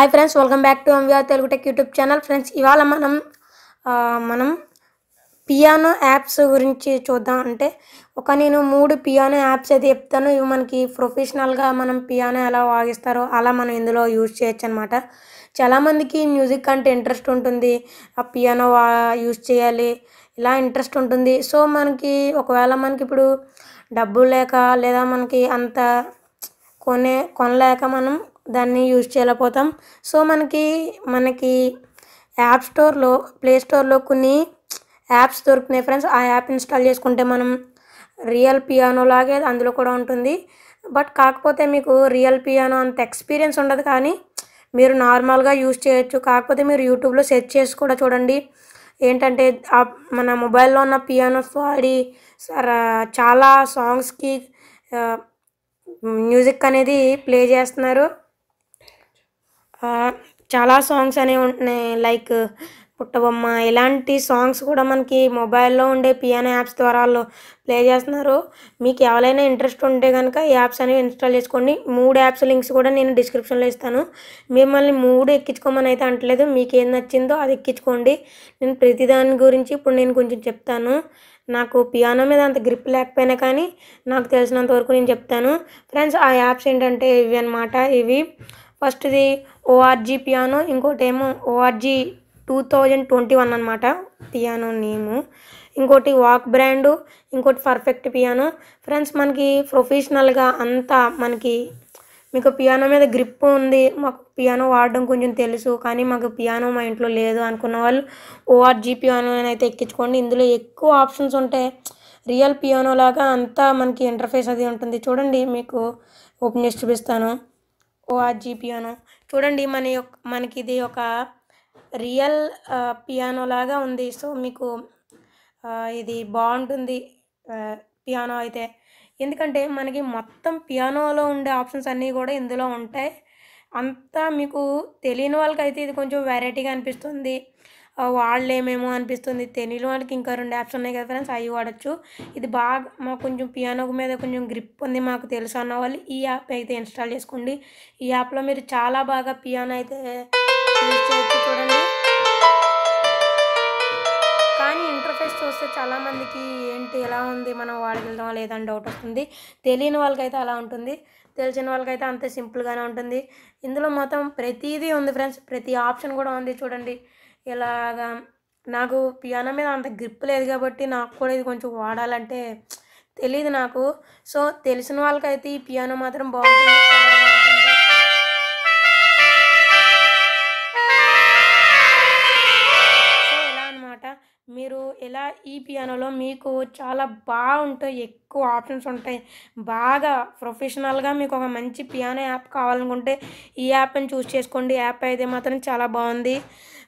hi friends welcome back to MVR Telugu tech YouTube channel friends ఇవాళ మనం మనం piano apps గురించి చూద్దాం అంటే ఒక నేను మూడు పియానో యాప్స్ అయితే చెప్తాను ఇవి మనకి ప్రొఫెషనల్గా మనం పియానో ఎలా వాగిస్తారో అలా మనం ఇందులో యూజ్ చేయొచ్చు అనమాట చాలామందికి మ్యూజిక్ అంటే ఇంట్రెస్ట్ ఉంటుంది ఆ పియానో వా యూజ్ చేయాలి ఇలా ఇంట్రెస్ట్ ఉంటుంది సో మనకి ఒకవేళ మనకి ఇప్పుడు డబ్బు లేక లేదా మనకి అంత కొనే కొనలేక మనం దాన్ని యూజ్ చేయలేకపోతాం సో మనకి మనకి యాప్ స్టోర్లో ప్లే స్టోర్లో కొన్ని యాప్స్ దొరుకుతున్నాయి ఫ్రెండ్స్ ఆ యాప్ ఇన్స్టాల్ చేసుకుంటే మనం రియల్ పియానో లాగే అందులో కూడా ఉంటుంది బట్ కాకపోతే మీకు రియల్ పియానో అంత ఎక్స్పీరియన్స్ ఉండదు కానీ మీరు నార్మల్గా యూజ్ చేయొచ్చు కాకపోతే మీరు యూట్యూబ్లో సెర్చ్ చేసి కూడా చూడండి ఏంటంటే మన మొబైల్లో ఉన్న పియానోస్ వాడి చాలా సాంగ్స్కి మ్యూజిక్ అనేది ప్లే చేస్తున్నారు చాలా సాంగ్స్ అనేవి ఉంటున్నాయి లైక్ పుట్టబొమ్మ ఇలాంటి సాంగ్స్ కూడా మనకి మొబైల్లో ఉండే పియానో యాప్స్ ద్వారా ప్లే చేస్తున్నారు మీకు ఎవరైనా ఇంట్రెస్ట్ ఉంటే కనుక ఈ యాప్స్ అనేవి ఇన్స్టాల్ చేసుకోండి మూడు యాప్స్ లింక్స్ కూడా నేను డిస్క్రిప్షన్లో ఇస్తాను మిమ్మల్ని మూడు ఎక్కించుకోమని అయితే అంటలేదు మీకు ఏం నచ్చిందో అది ఎక్కించుకోండి నేను ప్రతిదాని గురించి ఇప్పుడు నేను కొంచెం చెప్తాను నాకు పియానో మీద అంత గ్రిప్ లేకపోయినా కానీ నాకు తెలిసినంత వరకు నేను చెప్తాను ఫ్రెండ్స్ ఆ యాప్స్ ఏంటంటే ఇవి అనమాట ఇవి ఫస్ట్ది ఓఆర్జీ పియానో ఇంకోటి ఏమో ORG two thousand twenty one అనమాట పియానో నేము ఇంకోటి వాక్ బ్రాండు ఇంకోటి పర్ఫెక్ట్ పియానో ఫ్రెండ్స్ మనకి ప్రొఫెషనల్గా అంతా మనకి మీకు పియానో మీద గ్రిప్ ఉంది మాకు పియానో వాడడం కొంచెం తెలుసు కానీ మాకు పియానో మా ఇంట్లో లేదు అనుకున్న వాళ్ళు ఓఆర్జీ పియానో అయితే ఎక్కించుకోండి ఇందులో ఎక్కువ ఆప్షన్స్ ఉంటాయి రియల్ పియానో లాగా అంతా మనకి ఇంటర్ఫేస్ అది ఉంటుంది చూడండి మీకు ఓపెన్ చేసి చూపిస్తాను ఓఆర్జీ పియానో చూడండి మన యొక్క మనకి ఇది ఒక రియల్ పియానో లాగా ఉంది సో మీకు ఇది బాగుంటుంది పియానో అయితే ఎందుకంటే మనకి మొత్తం పియానోలో ఉండే ఆప్షన్స్ అన్నీ కూడా ఇందులో ఉంటాయి అంతా మీకు తెలియని వాళ్ళకైతే ఇది కొంచెం వెరైటీగా అనిపిస్తుంది వాడలేమేమో అనిపిస్తుంది తెలియని వాళ్ళకి ఇంకా రెండు యాప్స్ ఉన్నాయి కదా ఫ్రెండ్స్ అవి వాడచ్చు ఇది బాగా మాకు కొంచెం పియానో మీద కొంచెం గ్రిప్ ఉంది మాకు తెలుసు అన్న వాళ్ళు ఈ యాప్ అయితే ఇన్స్టాల్ చేసుకోండి ఈ యాప్లో మీరు చాలా బాగా పియానో అయితే చూడండి కానీ ఇంటర్ఫేస్ చూస్తే చాలామందికి ఏంటి ఎలా ఉంది మనం వాడగలుగుతాం లేదని డౌట్ వస్తుంది తెలియని వాళ్ళకైతే అలా ఉంటుంది తెలిసిన వాళ్ళకైతే అంతే సింపుల్గానే ఉంటుంది ఇందులో మొత్తం ప్రతిదీ ఉంది ఫ్రెండ్స్ ప్రతి ఆప్షన్ కూడా ఉంది చూడండి ఇలాగా నాకు పియానో మీద అంత గ్రిప్ లేదు కాబట్టి నాకు కూడా ఇది కొంచెం వాడాలంటే తెలియదు నాకు సో తెలిసిన వాళ్ళకైతే ఈ పియానో మాత్రం బాగుంటుంది ఇలా ఈ పియానోలో మీకు చాలా బాగుంటాయి ఎక్కువ ఆప్షన్స్ ఉంటాయి బాగా ప్రొఫెషనల్గా మీకు ఒక మంచి పియానో యాప్ కావాలనుకుంటే ఈ యాప్ని చూస్ చేసుకోండి యాప్ అయితే మాత్రం చాలా బాగుంది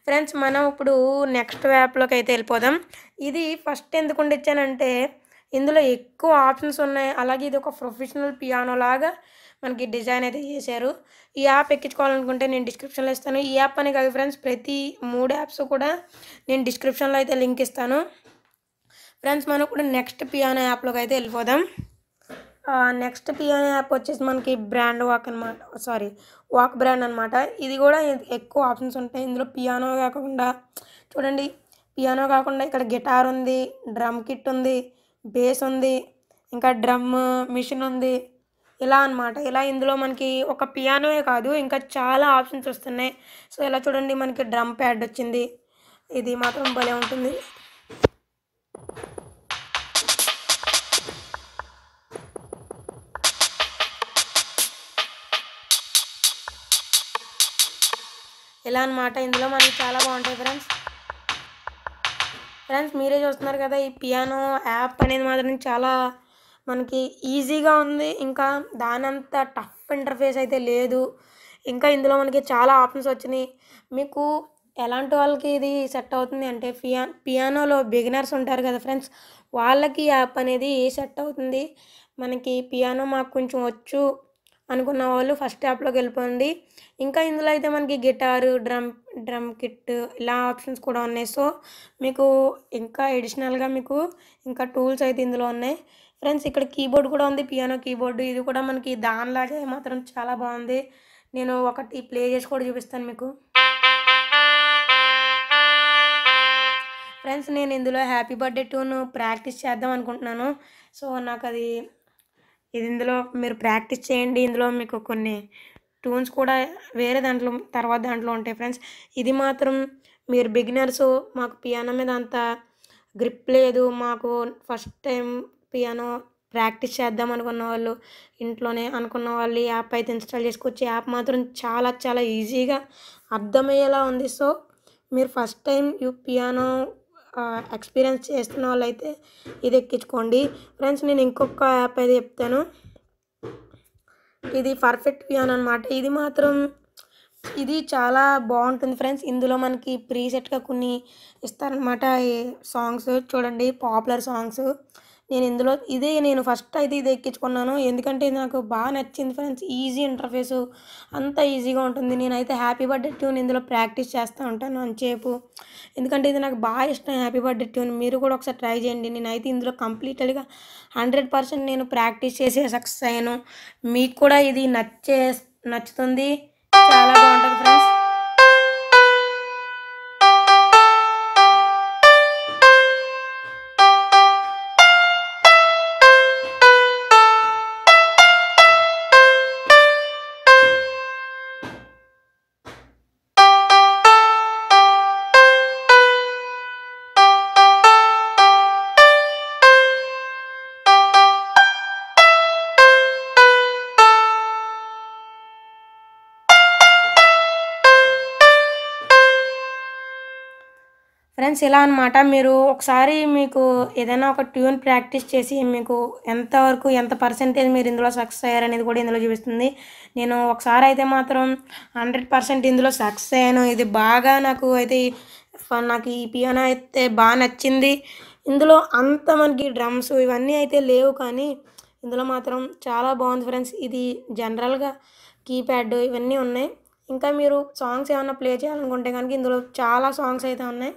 ఫ్రెండ్స్ మనం ఇప్పుడు నెక్స్ట్ యాప్లోకి అయితే వెళ్ళిపోదాం ఇది ఫస్ట్ ఎందుకు ఇచ్చానంటే ఇందులో ఎక్కువ ఆప్షన్స్ ఉన్నాయి అలాగే ఇది ఒక ప్రొఫెషనల్ పియానో లాగా మనకి డిజైన్ అయితే చేశారు ఈ యాప్ ఎక్కించుకోవాలనుకుంటే నేను డిస్క్రిప్షన్లో ఇస్తాను ఈ యాప్ అని కాదు ఫ్రెండ్స్ ప్రతి మూడు యాప్స్ కూడా నేను డిస్క్రిప్షన్లో అయితే లింక్ ఇస్తాను ఫ్రెండ్స్ మనం కూడా నెక్స్ట్ పియానో యాప్లోకి అయితే వెళ్ళిపోదాం నెక్స్ట్ పియానో యాప్ వచ్చేసి మనకి బ్రాండ్ వాక్ అనమాట సారీ వాక్ బ్రాండ్ అనమాట ఇది కూడా ఎక్కువ ఆప్షన్స్ ఉంటాయి ఇందులో పియానో కాకుండా చూడండి పియానో కాకుండా ఇక్కడ గిటార్ ఉంది డ్రమ్ కిట్ ఉంది బేస్ ఉంది ఇంకా డ్రమ్ మిషన్ ఉంది ఇలా అనమాట ఇలా ఇందులో మనకి ఒక పియానోయే కాదు ఇంకా చాలా ఆప్షన్స్ వస్తున్నాయి సో ఇలా చూడండి మనకి డ్రమ్ ప్యాడ్ వచ్చింది ఇది మాత్రం భలే ఉంటుంది ఇలా అనమాట ఇందులో మనకి చాలా బాగుంటాయి ఫ్రెండ్స్ ఫ్రెండ్స్ మీరే చూస్తున్నారు కదా ఈ పియానో యాప్ అనేది మాత్రం చాలా మనకి ఈజీగా ఉంది ఇంకా దానంత టఫ్ ఇంటర్ఫేస్ అయితే లేదు ఇంకా ఇందులో మనకి చాలా ఆప్షన్స్ వచ్చినాయి మీకు ఎలాంటి వాళ్ళకి ఇది సెట్ అవుతుంది అంటే పియా పియానోలో బిగినర్స్ ఉంటారు కదా ఫ్రెండ్స్ వాళ్ళకి యాప్ అనేది సెట్ అవుతుంది మనకి పియానో మాకు కొంచెం వచ్చు అనుకున్న వాళ్ళు ఫస్ట్ యాప్లోకి వెళ్ళిపోండి ఇంకా ఇందులో అయితే మనకి గిటారు డ్రమ్ డ్రమ్ కిట్ ఇలా ఆప్షన్స్ కూడా ఉన్నాయి సో మీకు ఇంకా ఎడిషనల్గా మీకు ఇంకా టూల్స్ అయితే ఇందులో ఉన్నాయి ఫ్రెండ్స్ ఇక్కడ కీబోర్డ్ కూడా ఉంది పియానో కీబోర్డు ఇది కూడా మనకి దానిలాగే మాత్రం చాలా బాగుంది నేను ఒకటి ప్లే చేసి కూడా చూపిస్తాను మీకు ఫ్రెండ్స్ నేను ఇందులో హ్యాపీ బర్త్డే టూను ప్రాక్టీస్ చేద్దాం అనుకుంటున్నాను సో నాకు అది ఇది ఇందులో మీరు ప్రాక్టీస్ చేయండి ఇందులో మీకు కొన్ని టూన్స్ కూడా వేరే దాంట్లో తర్వాత దాంట్లో ఉంటాయి ఫ్రెండ్స్ ఇది మాత్రం మీరు బిగినర్స్ మాకు పియానో మీద అంత గ్రిప్ లేదు మాకు ఫస్ట్ టైం పియానో ప్రాక్టీస్ చేద్దాం అనుకున్న వాళ్ళు ఇంట్లోనే అనుకున్న వాళ్ళు ఈ యాప్ అయితే ఇన్స్టాల్ చేసుకోవచ్చు యాప్ మాత్రం చాలా చాలా ఈజీగా అర్థమయ్యేలా ఉంది సో మీరు first time you piano experience చేస్తున్న వాళ్ళైతే ఇది ఎక్కించుకోండి ఫ్రెండ్స్ నేను ఇంకొక యాప్ అయితే చెప్తాను ఇది పర్ఫెక్ట్ పియానో అనమాట ఇది మాత్రం ఇది చాలా బాగుంటుంది ఫ్రెండ్స్ ఇందులో మనకి ప్రీసెట్గా కొన్ని ఇస్తారనమాట సాంగ్స్ చూడండి పాపులర్ సాంగ్స్ నేను ఇందులో ఇదే నేను ఫస్ట్ అయితే ఇది ఎక్కించుకున్నాను ఎందుకంటే ఇది నాకు బాగా నచ్చింది ఫ్రెండ్స్ ఈజీ ఇంటర్ఫేసు అంత ఈజీగా ఉంటుంది నేనైతే హ్యాపీ బర్త్డే ట్యూన్ ఇందులో ప్రాక్టీస్ చేస్తూ ఉంటాను అంతసేపు ఎందుకంటే ఇది నాకు బాగా ఇష్టం హ్యాపీ బర్త్డే ట్యూన్ మీరు కూడా ఒకసారి ట్రై చేయండి నేనైతే ఇందులో కంప్లీట్గా హండ్రెడ్ పర్సెంట్ నేను ప్రాక్టీస్ చేసే సక్సెస్ అయ్యాను మీకు కూడా ఇది నచ్చే నచ్చుతుంది చాలా బాగుంటుంది ఫ్రెండ్స్ ఫ్రెండ్స్ ఇలా అనమాట మీరు ఒకసారి మీకు ఏదైనా ఒక ట్యూన్ ప్రాక్టీస్ చేసి మీకు ఎంతవరకు ఎంత పర్సెంటేజ్ మీరు ఇందులో సక్సెస్ అయ్యారనేది కూడా ఇందులో చూపిస్తుంది నేను ఒకసారి అయితే మాత్రం హండ్రెడ్ పర్సెంట్ ఇందులో సక్సెస్ అయ్యాను ఇది బాగా నాకు అయితే నాకు ఈ పియానో అయితే బాగా నచ్చింది ఇందులో అంత మనకి డ్రమ్స్ ఇవన్నీ అయితే లేవు కానీ ఇందులో మాత్రం చాలా బాగుంది ఫ్రెండ్స్ ఇది జనరల్గా కీప్యాడ్ ఇవన్నీ ఉన్నాయి ఇంకా మీరు సాంగ్స్ ఏమైనా ప్లే చేయాలనుకుంటే కనుక ఇందులో చాలా సాంగ్స్ అయితే ఉన్నాయి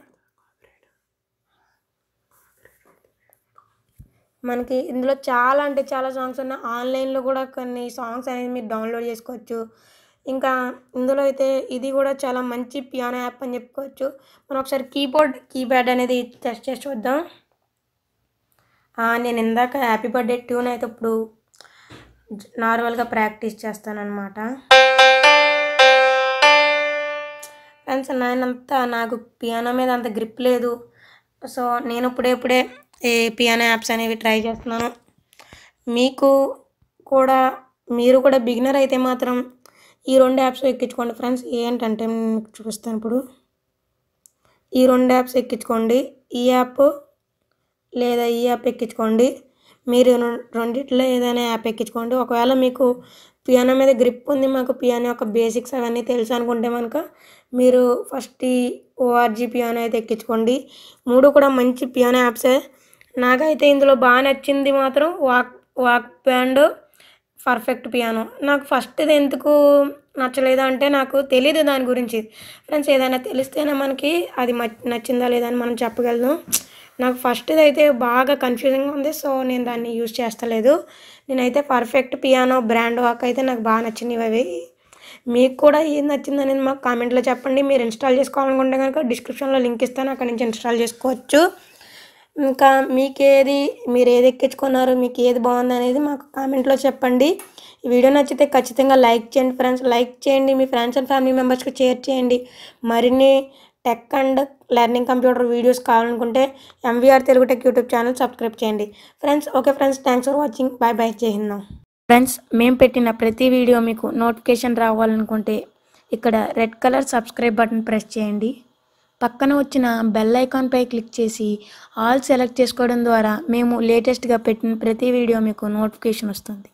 మనకి ఇందులో చాలా అంటే చాలా సాంగ్స్ ఉన్నాయి ఆన్లైన్లో కూడా కొన్ని సాంగ్స్ అనేది మీరు డౌన్లోడ్ చేసుకోవచ్చు ఇంకా ఇందులో అయితే ఇది కూడా చాలా మంచి పియానో యాప్ అని చెప్పుకోవచ్చు మనం ఒకసారి కీబోర్డ్ కీప్యాడ్ అనేది టెస్ట్ చేసి చూద్దాం నేను ఇందాక హ్యాపీ బర్త్డే ట్యూన్ అయితే ఇప్పుడు నార్మల్గా ప్రాక్టీస్ చేస్తానన్నమాట ఫ్రెండ్స్ నేనంతా నాకు పియానో మీద అంత గ్రిప్ లేదు సో నేను ఇప్పుడే ఇప్పుడే ఏ పియానో యాప్స్ అనేవి ట్రై చేస్తున్నాను మీకు కూడా మీరు కూడా బిగినర్ అయితే మాత్రం ఈ రెండు యాప్స్ ఎక్కించుకోండి ఫ్రెండ్స్ ఏంటంటే మీకు చూపిస్తాను ఇప్పుడు ఈ రెండు యాప్స్ ఎక్కించుకోండి ఈ యాప్ లేదా ఈ యాప్ ఎక్కించుకోండి మీరు రెండిట్లో ఏదైనా యాప్ ఎక్కించుకోండి ఒకవేళ మీకు పియానో మీద గ్రిప్ ఉంది మాకు పియానో యొక్క బేసిక్స్ అవన్నీ తెలుసు అనుకుంటే కనుక మీరు ఫస్ట్ ఓఆర్జీ పియానో అయితే ఎక్కించుకోండి మూడు కూడా మంచి పియానో యాప్సే నాకైతే ఇందులో బాగా నచ్చింది మాత్రం walk walk band perfect piano నాకు ఫస్ట్ ఇది ఎందుకు నచ్చలేదు అంటే నాకు తెలియదు దాని గురించి ఫ్రెండ్స్ ఏదైనా తెలిస్తేనే మనకి అది నచ్చిందా లేదా అని మనం చెప్పగలను నాకు ఫస్ట్ ఇది అయితే బాగా కన్ఫ్యూజింగ్ ఉంది సో నేను దాన్ని యూజ్ చేస్తలేదు నేనైతే పర్ఫెక్ట్ పియానో బ్రాండ్ వాక్ అయితే నాకు బాగా నచ్చింది అవి మీకు కూడా ఏం నచ్చింది అనేది మాకు కామెంట్లో చెప్పండి మీరు ఇన్స్టాల్ చేసుకోవాలనుకుంటే కనుక డిస్క్రిప్షన్లో లింక్ ఇస్తాను అక్కడ నుంచి ఇన్స్టాల్ చేసుకోవచ్చు ఇంకా మీకేది మీరు ఏది ఎక్కించుకున్నారు మీకు ఏది బాగుంది అనేది మాకు కామెంట్లో చెప్పండి ఈ వీడియో నచ్చితే ఖచ్చితంగా లైక్ చేయండి ఫ్రెండ్స్ లైక్ చేయండి మీ ఫ్రెండ్స్ అండ్ ఫ్యామిలీ మెంబర్స్కి షేర్ చేయండి మరిన్ని tech and learning computer videos కావాలనుకుంటే MVR Telugu tech YouTube channel subscribe చేయండి friends okay friends thanks for watching bye bye చేయిందాం ఫ్రెండ్స్ మేము పెట్టిన ప్రతి వీడియో మీకు నోటిఫికేషన్ రావాలనుకుంటే ఇక్కడ red colour subscribe button press చేయండి పక్కన వచ్చిన బెల్ ఐకాన్పై క్లిక్ చేసి ఆల్ సెలెక్ట్ చేసుకోవడం ద్వారా మేము లేటెస్ట్గా పెట్టిన ప్రతి వీడియో మీకు నోటిఫికేషన్ వస్తుంది